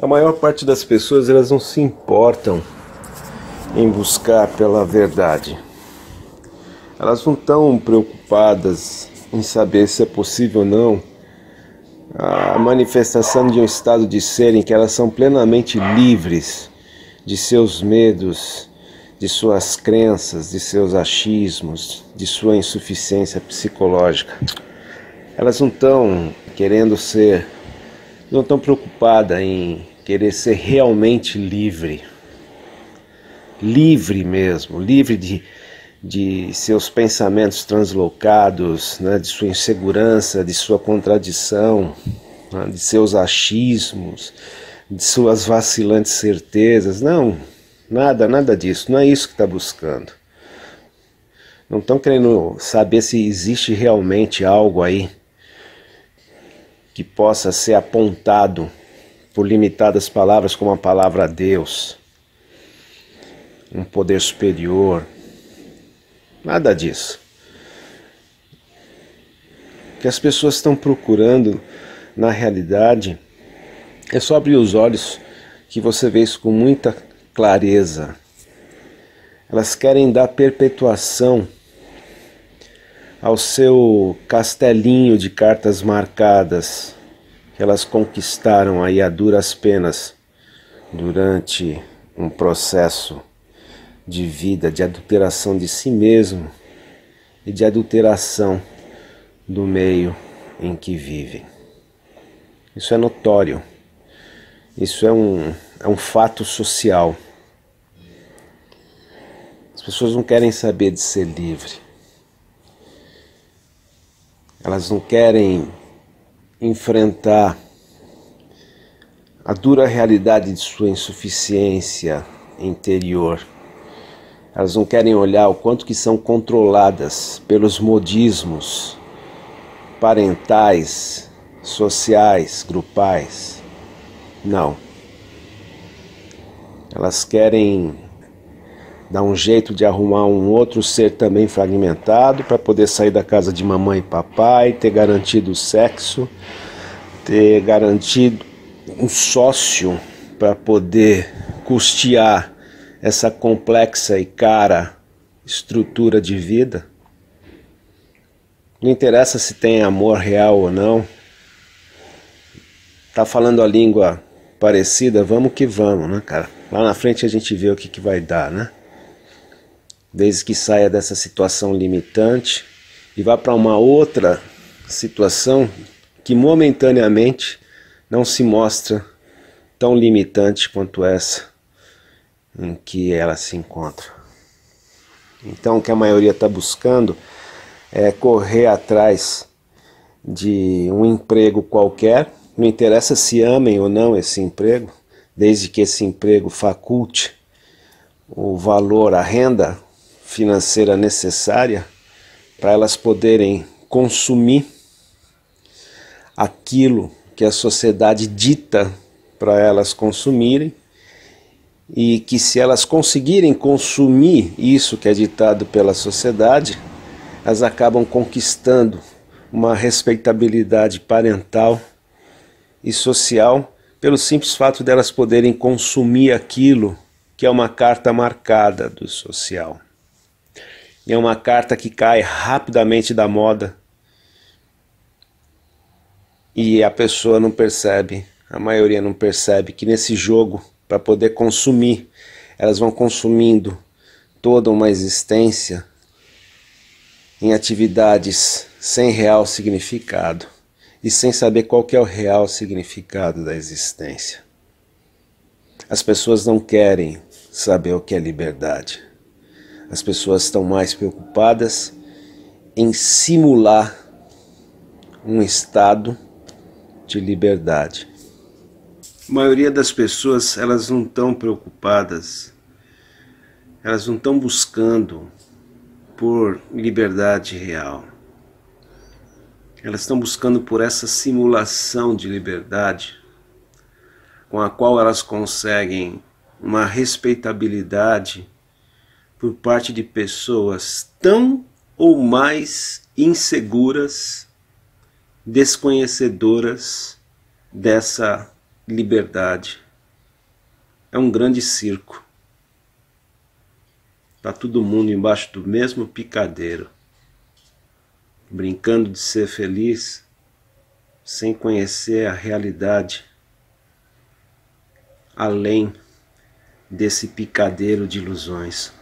A maior parte das pessoas elas não se importam em buscar pela verdade. Elas não estão preocupadas em saber se é possível ou não a manifestação de um estado de ser em que elas são plenamente livres de seus medos, de suas crenças, de seus achismos, de sua insuficiência psicológica. Elas não estão querendo ser não tão preocupada em querer ser realmente livre. Livre mesmo, livre de, de seus pensamentos translocados, né, de sua insegurança, de sua contradição, né, de seus achismos, de suas vacilantes certezas. Não, nada, nada disso. Não é isso que está buscando. Não estão querendo saber se existe realmente algo aí que possa ser apontado por limitadas palavras como a palavra Deus, um poder superior, nada disso. O que as pessoas estão procurando na realidade é só abrir os olhos que você vê isso com muita clareza. Elas querem dar perpetuação ao seu castelinho de cartas marcadas que elas conquistaram aí a duras penas durante um processo de vida, de adulteração de si mesmo e de adulteração do meio em que vivem. Isso é notório, isso é um, é um fato social. As pessoas não querem saber de ser livre elas não querem enfrentar a dura realidade de sua insuficiência interior. Elas não querem olhar o quanto que são controladas pelos modismos parentais, sociais, grupais. Não. Elas querem dá um jeito de arrumar um outro ser também fragmentado para poder sair da casa de mamãe e papai, ter garantido o sexo, ter garantido um sócio para poder custear essa complexa e cara estrutura de vida. Não interessa se tem amor real ou não. Tá falando a língua parecida, vamos que vamos, né, cara? Lá na frente a gente vê o que, que vai dar, né? desde que saia dessa situação limitante e vá para uma outra situação que momentaneamente não se mostra tão limitante quanto essa em que ela se encontra. Então, o que a maioria está buscando é correr atrás de um emprego qualquer, não interessa se amem ou não esse emprego, desde que esse emprego faculte o valor, a renda financeira necessária para elas poderem consumir aquilo que a sociedade dita para elas consumirem e que se elas conseguirem consumir isso que é ditado pela sociedade, elas acabam conquistando uma respeitabilidade parental e social pelo simples fato delas poderem consumir aquilo que é uma carta marcada do social. É uma carta que cai rapidamente da moda e a pessoa não percebe, a maioria não percebe que nesse jogo, para poder consumir, elas vão consumindo toda uma existência em atividades sem real significado e sem saber qual é o real significado da existência. As pessoas não querem saber o que é liberdade. As pessoas estão mais preocupadas em simular um estado de liberdade. A maioria das pessoas, elas não estão preocupadas. Elas não estão buscando por liberdade real. Elas estão buscando por essa simulação de liberdade com a qual elas conseguem uma respeitabilidade por parte de pessoas tão ou mais inseguras, desconhecedoras dessa liberdade. É um grande circo. Está todo mundo embaixo do mesmo picadeiro, brincando de ser feliz sem conhecer a realidade além desse picadeiro de ilusões.